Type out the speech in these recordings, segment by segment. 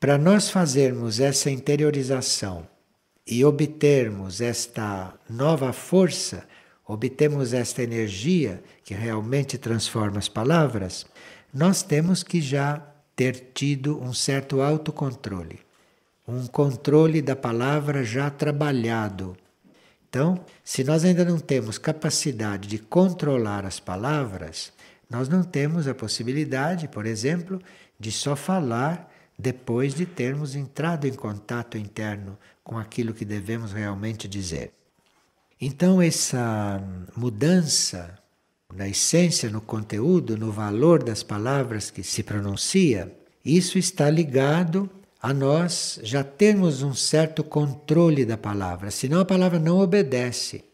Para nós fazermos essa interiorização e obtermos esta nova força, obtemos esta energia que realmente transforma as palavras, nós temos que já ter tido um certo autocontrole, um controle da palavra já trabalhado. Então, se nós ainda não temos capacidade de controlar as palavras, nós não temos a possibilidade, por exemplo, de só falar depois de termos entrado em contato interno com aquilo que devemos realmente dizer. Então, essa mudança na essência, no conteúdo, no valor das palavras que se pronuncia, isso está ligado a nós já termos um certo controle da palavra, senão a palavra não obedece.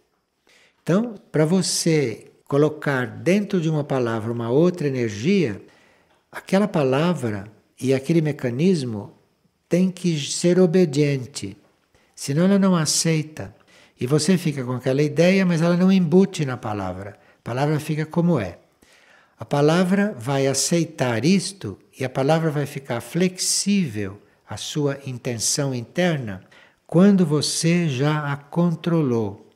Então, para você colocar dentro de uma palavra uma outra energia, aquela palavra e aquele mecanismo tem que ser obediente, senão ela não aceita. E você fica com aquela ideia, mas ela não embute na palavra. A palavra fica como é. A palavra vai aceitar isto e a palavra vai ficar flexível à sua intenção interna quando você já a controlou.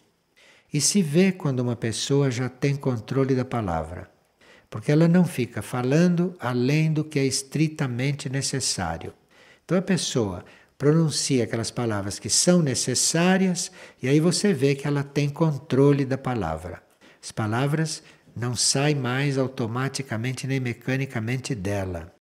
E se vê quando uma pessoa já tem controle da palavra porque ela não fica falando além do que é estritamente necessário. Então a pessoa pronuncia aquelas palavras que são necessárias e aí você vê que ela tem controle da palavra. As palavras não saem mais automaticamente nem mecanicamente dela.